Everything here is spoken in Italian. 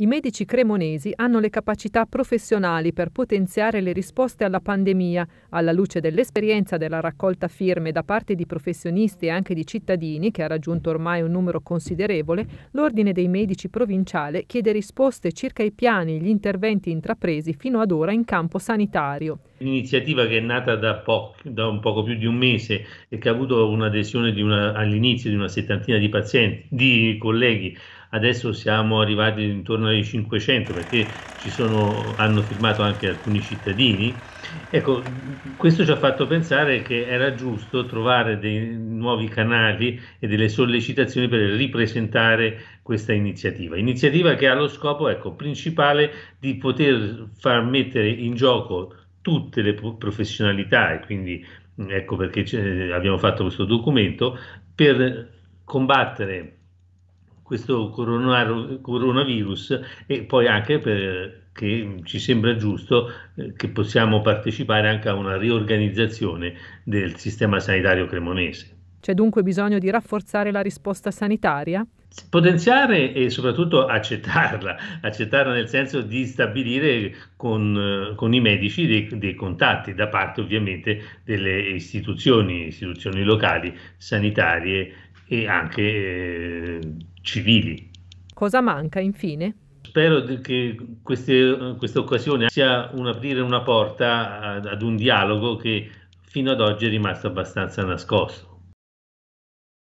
I medici cremonesi hanno le capacità professionali per potenziare le risposte alla pandemia, alla luce dell'esperienza della raccolta firme da parte di professionisti e anche di cittadini, che ha raggiunto ormai un numero considerevole, l'Ordine dei Medici Provinciale chiede risposte circa i piani e gli interventi intrapresi fino ad ora in campo sanitario. Iniziativa che è nata da, po- da, un poco più di un mese e che ha avuto un'adesione di una, all'inizio di una settantina di pazienti, di colleghi. Adesso siamo arrivati intorno ai 500 perché ci sono, hanno firmato anche alcuni cittadini. Ecco, questo ci ha fatto pensare che era giusto trovare dei nuovi canali e delle sollecitazioni per ripresentare questa iniziativa. Iniziativa che ha lo scopo ecco, principale di poter far mettere in gioco tutte le professionalità e quindi mm, ecco perché abbiamo fatto questo documento per combattere questo coronavirus e poi anche perché ci sembra giusto eh, che possiamo partecipare anche a una riorganizzazione del sistema sanitario cremonese. C'è dunque bisogno di rafforzare la risposta sanitaria? Potenziare e soprattutto accettarla, accettarla nel senso di stabilire con, con i medici dei, dei, contatti da parte ovviamente delle istituzioni, istituzioni locali, sanitarie e anche eh, civili. Cosa manca infine? Spero che queste, questa occasione sia un aprire una porta ad un dialogo che fino ad oggi è rimasto abbastanza nascosto.